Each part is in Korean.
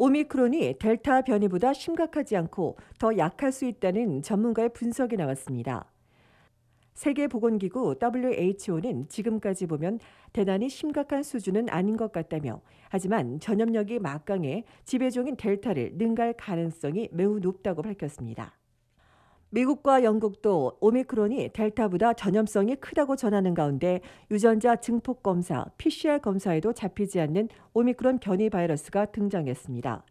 오미크론이 델타 변이보다 심각하지 않고 더 약할 수 있다는 전문가의 분석이 나왔습니다. 세계보건기구 WHO는 지금까지 보면 대단히 심각한 수준은 아닌 것 같다며 하지만 전염력이 막강해 지배종인 델타를 능가 가능성이 매우 높다고 밝혔습니다. 미국과 영국도 오미크론이 델타보다 전염성이 크다고 전하는 가운데 유전자 증폭 검사, PCR 검사에도 잡히지 않는 오미크론 변이 바이러스가 등장했습니다.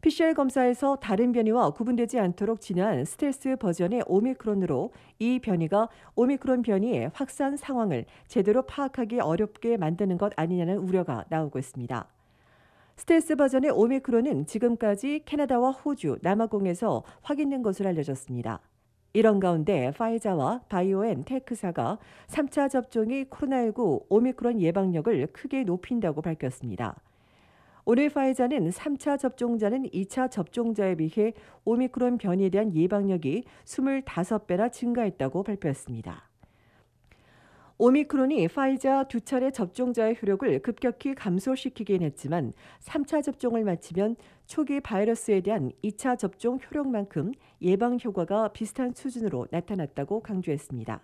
PCR 검사에서 다른 변이와 구분되지 않도록 진한 스텔스 버전의 오미크론으로 이 변이가 오미크론 변이의 확산 상황을 제대로 파악하기 어렵게 만드는 것 아니냐는 우려가 나오고 있습니다. 스텔스 버전의 오미크론은 지금까지 캐나다와 호주, 남아공에서 확인된 것으로 알려졌습니다. 이런 가운데 파이자와 바이오엔 테크사가 3차 접종이 코로나19 오미크론 예방력을 크게 높인다고 밝혔습니다. 오늘 파이자는 3차 접종자는 2차 접종자에 비해 오미크론 변이에 대한 예방력이 25배나 증가했다고 발표했습니다. 오미크론이 파이자 두 차례 접종자의 효력을 급격히 감소시키긴 했지만 3차 접종을 마치면 초기 바이러스에 대한 2차 접종 효력만큼 예방 효과가 비슷한 수준으로 나타났다고 강조했습니다.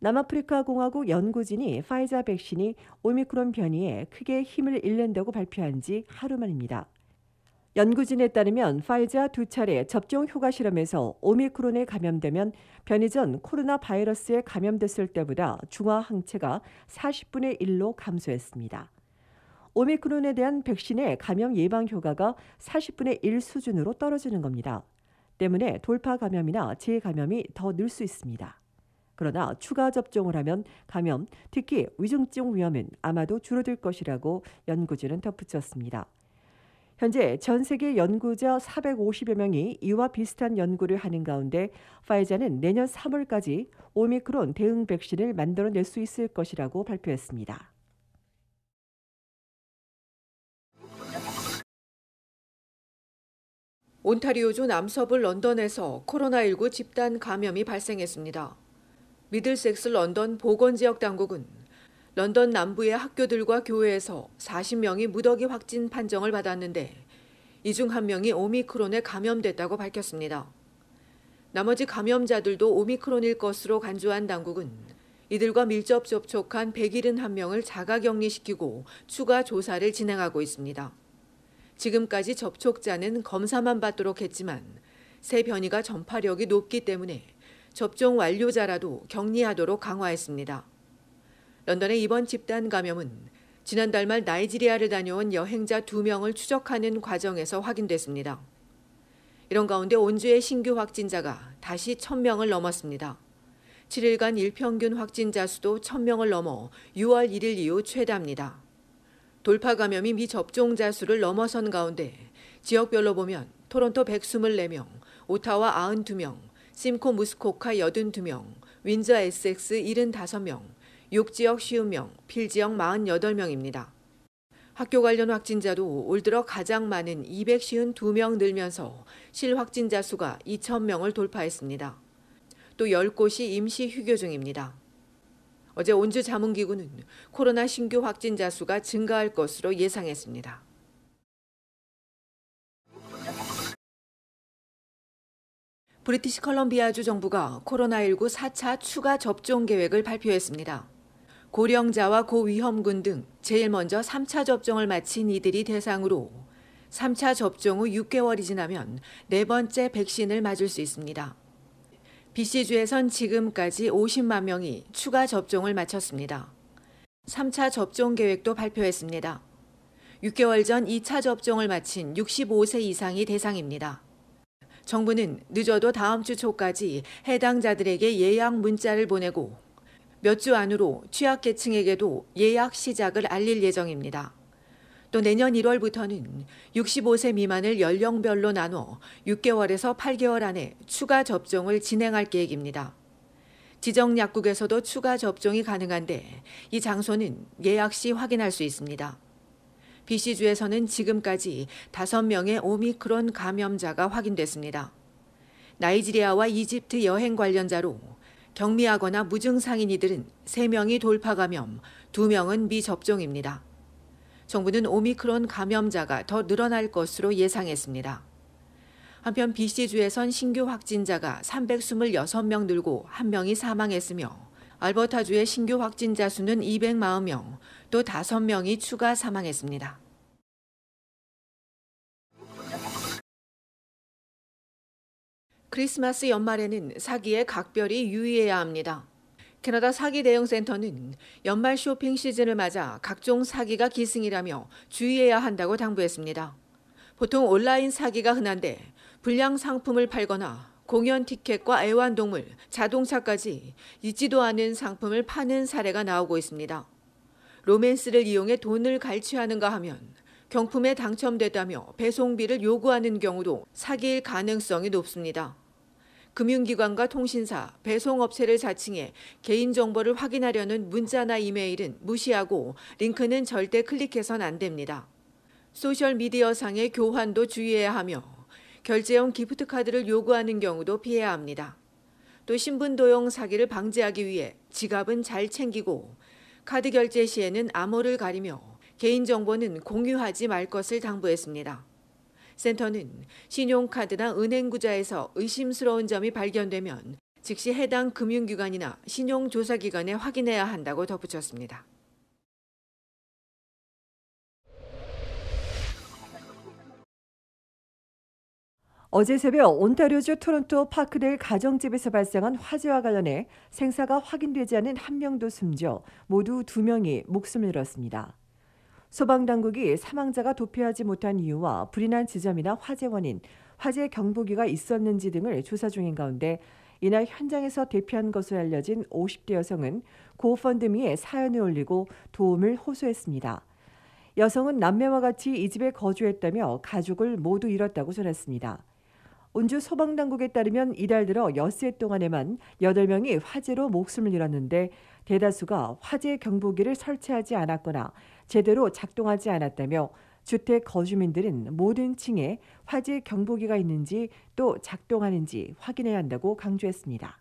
남아프리카 공화국 연구진이 파이자 백신이 오미크론 변이에 크게 힘을 잃는다고 발표한 지 하루 만입니다. 연구진에 따르면 파이자 두 차례 접종 효과 실험에서 오미크론에 감염되면 변이 전 코로나 바이러스에 감염됐을 때보다 중화 항체가 40분의 1로 감소했습니다. 오미크론에 대한 백신의 감염 예방 효과가 40분의 1 수준으로 떨어지는 겁니다. 때문에 돌파 감염이나 재감염이 더 늘 수 있습니다. 그러나 추가 접종을 하면 감염, 특히 위중증 위험은 아마도 줄어들 것이라고 연구진은 덧붙였습니다. 현재 전 세계 연구자 450여 명이 이와 비슷한 연구를 하는 가운데 화이자는 내년 3월까지 오미크론 대응 백신을 만들어낼 수 있을 것이라고 발표했습니다. 온타리오주 남서부 런던에서 코로나19 집단 감염이 발생했습니다. 미들섹스 런던 보건지역 당국은 런던 남부의 학교들과 교회에서 40명이 무더기 확진 판정을 받았는데 이 중 한 명이 오미크론에 감염됐다고 밝혔습니다. 나머지 감염자들도 오미크론일 것으로 간주한 당국은 이들과 밀접 접촉한 171명을 자가격리시키고 추가 조사를 진행하고 있습니다. 지금까지 접촉자는 검사만 받도록 했지만 새 변이가 전파력이 높기 때문에 접종 완료자라도 격리하도록 강화했습니다. 런던의 이번 집단 감염은 지난달 말 나이지리아를 다녀온 여행자 2명을 추적하는 과정에서 확인됐습니다. 이런 가운데 온주의 신규 확진자가 다시 1000명을 넘었습니다. 7일간 일평균 확진자 수도 1000명을 넘어 6월 1일 이후 최다입니다. 돌파 감염이 미접종자 수를 넘어선 가운데 지역별로 보면 토론토 124명, 오타와 92명, 심코 무스코카 82명, 윈저 SX 75명, 6지역 50명, 필지역 48명입니다. 학교 관련 확진자도 올 들어 가장 많은 252명 늘면서 실확진자 수가 2,000명을 돌파했습니다. 또 10곳이 임시 휴교 중입니다. 어제 온주 자문기구는 코로나 신규 확진자 수가 증가할 것으로 예상했습니다. 브리티시 컬럼비아주 정부가 코로나19 4차 추가 접종 계획을 발표했습니다. 고령자와 고위험군 등 제일 먼저 3차 접종을 마친 이들이 대상으로 3차 접종 후 6개월이 지나면 네 번째 백신을 맞을 수 있습니다. BC주에선 지금까지 50만 명이 추가 접종을 마쳤습니다. 3차 접종 계획도 발표했습니다. 6개월 전 2차 접종을 마친 65세 이상이 대상입니다. 정부는 늦어도 다음 주 초까지 해당자들에게 예약 문자를 보내고 몇주 안으로 취약계층에게도 예약 시작을 알릴 예정입니다. 또 내년 1월부터는 65세 미만을 연령별로 나눠 6개월에서 8개월 안에 추가 접종을 진행할 계획입니다. 지정 약국에서도 추가 접종이 가능한데 이 장소는 예약 시 확인할 수 있습니다. BC주에서는 지금까지 5명의 오미크론 감염자가 확인됐습니다. 나이지리아와 이집트 여행 관련자로 경미하거나 무증상인이들은 3명이 돌파 감염, 2명은 미접종입니다. 정부는 오미크론 감염자가 더 늘어날 것으로 예상했습니다. 한편 BC주에선 신규 확진자가 326명 늘고 1명이 사망했으며 알버타주의 신규 확진자 수는 240명, 또 5명이 추가 사망했습니다. 크리스마스 연말에는 사기에 각별히 유의해야 합니다. 캐나다 사기 대응 센터는 연말 쇼핑 시즌을 맞아 각종 사기가 기승이라며 주의해야 한다고 당부했습니다. 보통 온라인 사기가 흔한데 불량 상품을 팔거나 공연 티켓과 애완동물, 자동차까지 있지도 않은 상품을 파는 사례가 나오고 있습니다. 로맨스를 이용해 돈을 갈취하는가 하면 경품에 당첨됐다며 배송비를 요구하는 경우도 사기일 가능성이 높습니다. 금융기관과 통신사, 배송업체를 자칭해 개인정보를 확인하려는 문자나 이메일은 무시하고 링크는 절대 클릭해선 안 됩니다. 소셜미디어상의 교환도 주의해야 하며 결제형 기프트카드를 요구하는 경우도 피해야 합니다. 또 신분 도용 사기를 방지하기 위해 지갑은 잘 챙기고 카드 결제 시에는 암호를 가리며 개인정보는 공유하지 말 것을 당부했습니다. 센터는 신용카드나 은행 구좌에서 의심스러운 점이 발견되면 즉시 해당 금융기관이나 신용조사기관에 확인해야 한다고 덧붙였습니다. 어제 새벽 온타리오주 토론토 파크델 가정집에서 발생한 화재와 관련해 생사가 확인되지 않은 한 명도 숨져 모두 두 명이 목숨을 잃었습니다. 소방당국이 사망자가 도피하지 못한 이유와 불이 난 지점이나 화재 원인, 화재 경보기가 있었는지 등을 조사 중인 가운데 이날 현장에서 대피한 것으로 알려진 50대 여성은 고펀드미에 사연을 올리고 도움을 호소했습니다. 여성은 남매와 같이 이 집에 거주했다며 가족을 모두 잃었다고 전했습니다. 온주 소방당국에 따르면 이달 들어 엿새 동안에만 8명이 화재로 목숨을 잃었는데 대다수가 화재 경보기를 설치하지 않았거나 제대로 작동하지 않았다며 주택 거주민들은 모든 층에 화재 경보기가 있는지 또 작동하는지 확인해야 한다고 강조했습니다.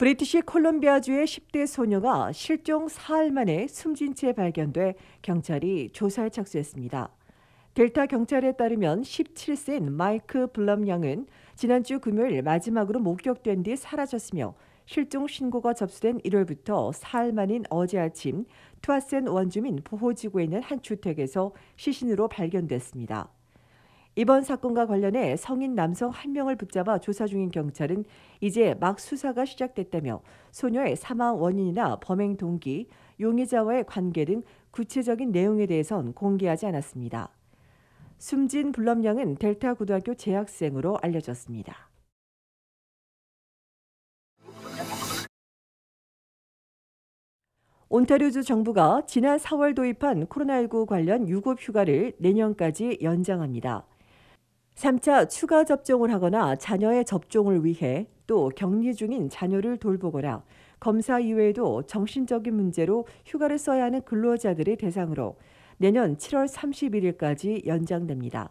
브리티시 콜롬비아주의 10대 소녀가 실종 4일 만에 숨진 채 발견돼 경찰이 조사에 착수했습니다. 델타 경찰에 따르면 17세인 마이크 블럼 양은 지난주 금요일 마지막으로 목격된 뒤 사라졌으며 실종 신고가 접수된 1월부터 4일 만인 어제 아침 투아센 원주민 보호지구에 있는 한 주택에서 시신으로 발견됐습니다. 이번 사건과 관련해 성인 남성 한 명을 붙잡아 조사 중인 경찰은 이제 막 수사가 시작됐다며 소녀의 사망 원인이나 범행 동기, 용의자와의 관계 등 구체적인 내용에 대해선 공개하지 않았습니다. 숨진 불럼양은 델타 고등학교 재학생으로 알려졌습니다. 온타리오주 정부가 지난 4월 도입한 코로나19 관련 유급 휴가를 내년까지 연장합니다. 3차 추가 접종을 하거나 자녀의 접종을 위해 또 격리 중인 자녀를 돌보거나 검사 이외에도 정신적인 문제로 휴가를 써야 하는 근로자들을 대상으로 내년 7월 31일까지 연장됩니다.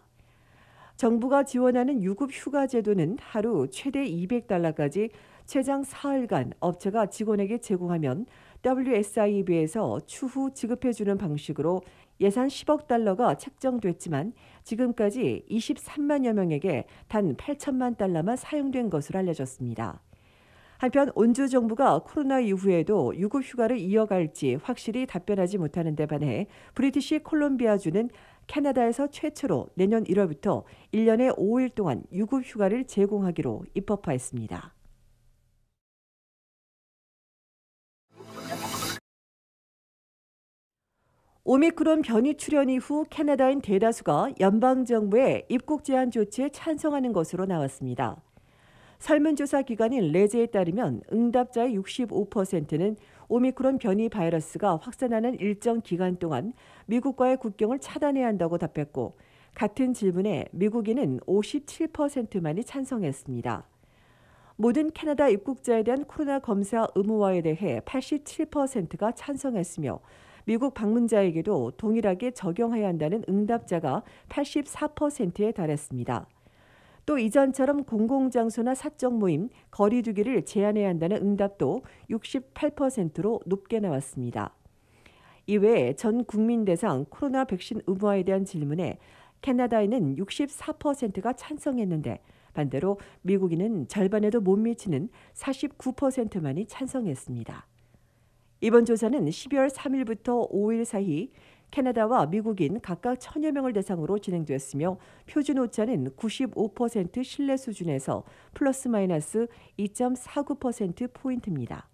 정부가 지원하는 유급 휴가 제도는 하루 최대 200달러까지 최장 4일간 업체가 직원에게 제공하면 WSIB에서 추후 지급해주는 방식으로 예산 10억 달러가 책정됐지만 지금까지 23만여 명에게 단 8천만 달러만 사용된 것으로 알려졌습니다. 한편 온주 정부가 코로나 이후에도 유급 휴가를 이어갈지 확실히 답변하지 못하는 데 반해 브리티시 콜롬비아주는 캐나다에서 최초로 내년 1월부터 1년에 5일 동안 유급 휴가를 제공하기로 입법화했습니다. 오미크론 변이 출현 이후 캐나다인 대다수가 연방정부의 입국 제한 조치에 찬성하는 것으로 나왔습니다. 설문조사 기관인 레제에 따르면 응답자의 65%는 오미크론 변이 바이러스가 확산하는 일정 기간 동안 미국과의 국경을 차단해야 한다고 답했고 같은 질문에 미국인은 57%만이 찬성했습니다. 모든 캐나다 입국자에 대한 코로나 검사 의무화에 대해 87%가 찬성했으며 미국 방문자에게도 동일하게 적용해야 한다는 응답자가 84%에 달했습니다. 또 이전처럼 공공장소나 사적 모임, 거리두기를 제한해야 한다는 응답도 68%로 높게 나왔습니다. 이외에 전 국민 대상 코로나 백신 의무화에 대한 질문에 캐나다에는 64%가 찬성했는데 반대로 미국인은 절반에도 못 미치는 49%만이 찬성했습니다. 이번 조사는 12월 3일부터 5일 사이 캐나다와 미국인 각각 천여 명을 대상으로 진행되었으며 표준 오차는 95% 신뢰 수준에서 플러스 마이너스 2.49% 포인트입니다.